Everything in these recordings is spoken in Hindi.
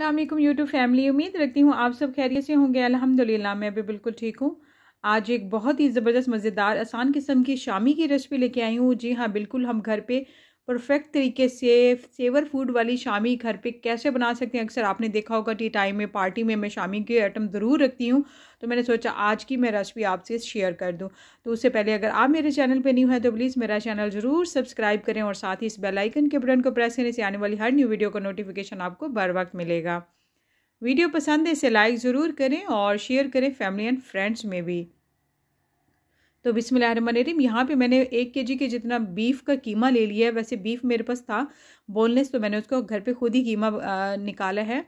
अल्लाम यूट्यूब फैमिली उम्मीद रखती हूँ आप सब खैरियत से होंगे अल्हम्दुलिल्लाह मैं भी बिल्कुल ठीक हूँ आज एक बहुत ही ज़बरदस्त मज़ेदार आसान किस्म की शामी की रेसिपी लेके आई हूँ जी हाँ बिल्कुल हम घर पे परफेक्ट तरीके से सेवर फूड वाली शामी घर पे कैसे बना सकते हैं अक्सर आपने देखा होगा टी टाइम में पार्टी में मैं शामी के आइटम ज़रूर रखती हूँ तो मैंने सोचा आज की मैं रेसिपी आपसे शेयर कर दूँ तो उससे पहले अगर आप मेरे चैनल पे न्यू हैं तो प्लीज़ मेरा चैनल ज़रूर सब्सक्राइब करें और साथ ही इस बेलाइकन के बटन को प्रेस करें से आने वाली हर न्यू वीडियो का नोटिफिकेशन आपको बर वक्त मिलेगा वीडियो पसंद है इसे लाइक ज़रूर करें और शेयर करें फैमिली एंड फ्रेंड्स में भी तो बिसमीम यहाँ पे मैंने एक के जी के जितना बीफ का कीमा ले लिया है वैसे बीफ मेरे पास था बोनलेस तो मैंने उसको घर पे खुद ही कीमा निकाला है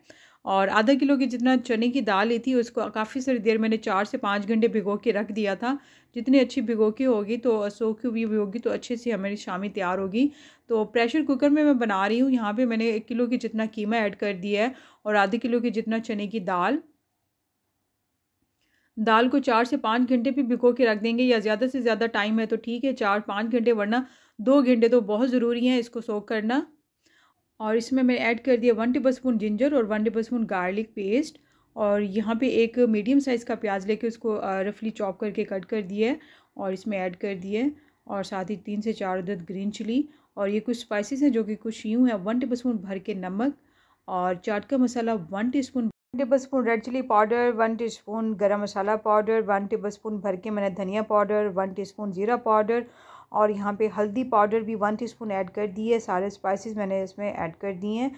और आधा किलो की जितना चने की दाल ली थी उसको काफ़ी सारी देर मैंने चार से पाँच घंटे भिगो के रख दिया था जितनी अच्छी भिगो की होगी तो सोखी हुई होगी तो अच्छे से हमारी शामी तैयार होगी तो प्रेशर कुकर में मैं बना रही हूँ यहाँ पे मैंने एक किलो की जितना कीमा ऐड कर दिया है और आधे किलो की जितना चने की दाल दाल को चार से पाँच घंटे भी भिगो के रख देंगे या ज़्यादा से ज़्यादा टाइम है तो ठीक है चार पाँच घंटे वरना दो घंटे तो बहुत ज़रूरी है इसको सोख करना और इसमें मैंने ऐड कर दिया वन टेबल स्पून जिंजर और one tablespoon garlic paste और यहाँ पे एक मीडियम साइज़ का प्याज लेके उसको रफली चॉप करके कट कर दिया और इसमें ऐड कर दिए और साथ ही तीन से चार अदद ग्रीन चिली और ये कुछ स्पाइसेस हैं जो कि कुछ यूँ हैं वन टेबल स्पून भर के नमक और चाट का मसाला one spoon tablespoon red chilli powder one teaspoon गरम मसाला पाउडर वन टेबल स्पून भर के मैंने धनिया पाउडर वन टीस्पून ज़ीरा पाउडर और यहाँ पे हल्दी पाउडर भी वन टीस्पून ऐड कर दिए है सारे स्पाइसेस मैंने इसमें ऐड कर दिए हैं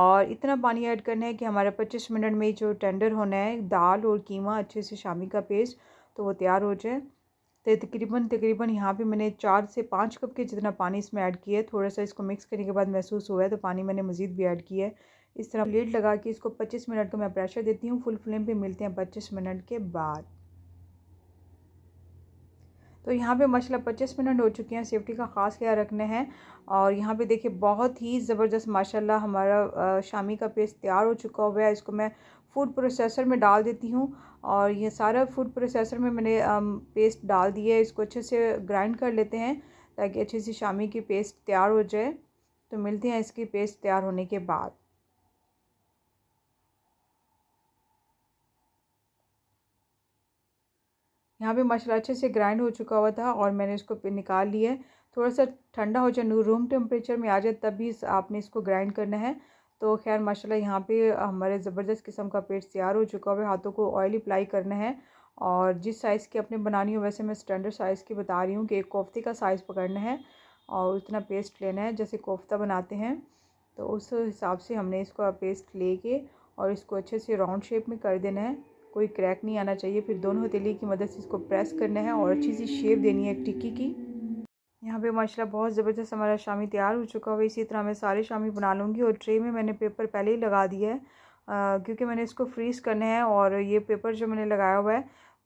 और इतना पानी ऐड करना है कि हमारा पच्चीस मिनट में जो टेंडर होना है दाल और कीमा अच्छे से शामी का पेस्ट तो वो तैयार हो जाए तो तकरीबन तकरीबन यहाँ पे मैंने चार से पाँच कप के जितना पानी इसमें ऐड किया है थोड़ा सा इसको मिक्स करने के बाद महसूस हुआ है तो पानी मैंने मज़ीद भी ऐड किया है इस तरह प्लेट लगा के इसको 25 मिनट को मैं प्रेशर देती हूँ फुल फ्लेम पे मिलते हैं 25 मिनट के बाद तो यहाँ पे माशाला 25 मिनट हो चुके हैं सेफ्टी का ख़ास ख्याल रखना है और यहाँ पे देखिए बहुत ही ज़बरदस्त माशाल्लाह हमारा शामी का पेस्ट तैयार हो चुका हुआ है इसको मैं फूड प्रोसेसर में डाल देती हूँ और ये सारा फूड प्रोसेसर में मैंने पेस्ट डाल दिया है इसको अच्छे से ग्राइंड कर लेते हैं ताकि अच्छे से शामी की पेस्ट तैयार हो जाए तो मिलते हैं इसकी पेस्ट तैयार होने के बाद यहाँ पे मसाला अच्छे से ग्राइंड हो चुका हुआ था और मैंने इसको निकाल लिया है थोड़ा सा ठंडा हो जाए रूम टेम्परेचर में आ जाए तब भी आपने इसको ग्राइंड करना है तो खैर माशाला यहाँ पे हमारे ज़बरदस्त किस्म का पेट तैयार हो चुका हुआ है हाथों को ऑयल अप्लाई करना है और जिस साइज़ की अपने बनानी हो वैसे मैं स्टैंडर्ड साइज़ की बता रही हूँ कि एक कोफ्ते का साइज़ पकड़ना है और उतना पेस्ट लेना है जैसे कोफ्ता बनाते हैं तो उस हिसाब से हमने इसका पेस्ट ले और इसको अच्छे से राउंड शेप में कर देना है कोई क्रैक नहीं आना चाहिए फिर दोनों हथेली की मदद से इसको प्रेस करना है और अच्छी सी शेप देनी है टिक्की की यहाँ पे माशाल्लाह बहुत ज़बरदस्त हमारा शामी तैयार हो चुका है इसी तरह मैं सारे शामी बना लूँगी और ट्रे में मैंने पेपर पहले ही लगा दिया है क्योंकि मैंने इसको फ्रीज़ करना है और ये पेपर जो मैंने लगाया हुआ है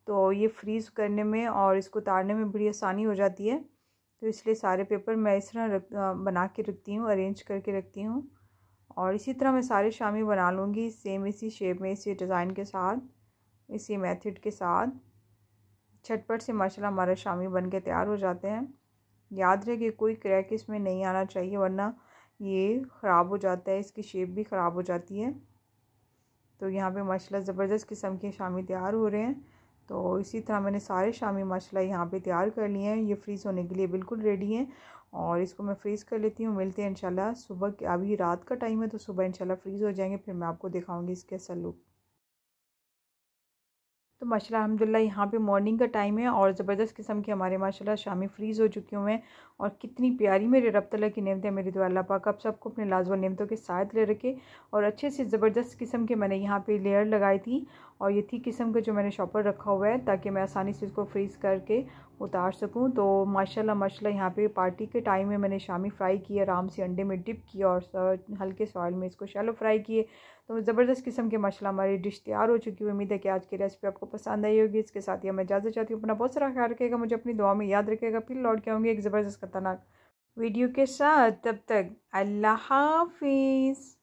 तो ये फ्रीज़ करने में और इसको उतारने में बड़ी आसानी हो जाती है तो इसलिए सारे पेपर मैं इस तरह बना के रखती हूँ अरेंज करके रखती हूँ और इसी तरह मैं सारे शामी बना लूँगी सेम इसी शेप में इसी डिज़ाइन के साथ इसी मेथड के साथ छटपट से माशाल्लाह हमारा शामी बन के तैयार हो जाते हैं याद रहे कि कोई क्रैक इसमें नहीं आना चाहिए वरना ये ख़राब हो जाता है इसकी शेप भी ख़राब हो जाती है तो यहाँ पे माशाल्लाह ज़बरदस्त किस्म के शामी तैयार हो रहे हैं तो इसी तरह मैंने सारे शामी माशाल्लाह यहाँ पे तैयार कर लिए हैं ये फ्रीज़ होने के लिए बिल्कुल रेडी हैं और इसको मैं फ्रीज़ कर लेती हूँ मिलते हैं इंशाल्लाह सुबह अभी रात का टाइम है तो सुबह इंशाल्लाह फ्रीज़ हो जाएंगे फिर मैं आपको दिखाऊँगी इसके असल लुक तो माशाल्लाह अलहमदिल्ला यहाँ पे मॉर्निंग का टाइम है और ज़बरदस्त किस्म के हमारे माशाल्लाह शामी फ्रीज़ हो चुके हुए हैं और कितनी प्यारी मेरे रब तला की नियमतें मेरी दुआ अल्लाह पाक आप सबको अपने लाजवा नियमतों के साथ ले रखे और अच्छे से ज़बरदस्त किस्म के मैंने यहाँ पे लेयर लगाई थी और ये थी किस्म का जो मैंने शॉपर रखा हुआ है ताकि मैं आसानी से इसको फ्रीज़ करके उतार सकूँ तो माशाल्लाह माशाल्लाह यहाँ पे पार्टी के टाइम में मैंने शामी फ्राई किए आराम से अंडे में डिप किया और हल्के सॉयल में इसको शैलो फ्राई किए तो ज़बरदस्त किस्म के माशाल्लाह हमारी डिश तैयार हो चुकी है उम्मीद है कि आज की रेसिपी आपको पसंद आई होगी इसके साथ ही मैं इजाज़त चाहती हूँ अपना बहुत सारा ख्याल रखेगा मुझे अपनी दुआ में याद रखेगा फिर लौट के आऊँगी एक ज़बरदस्त खतरनाक वीडियो के साथ तब तक अल्लाह हाफिज़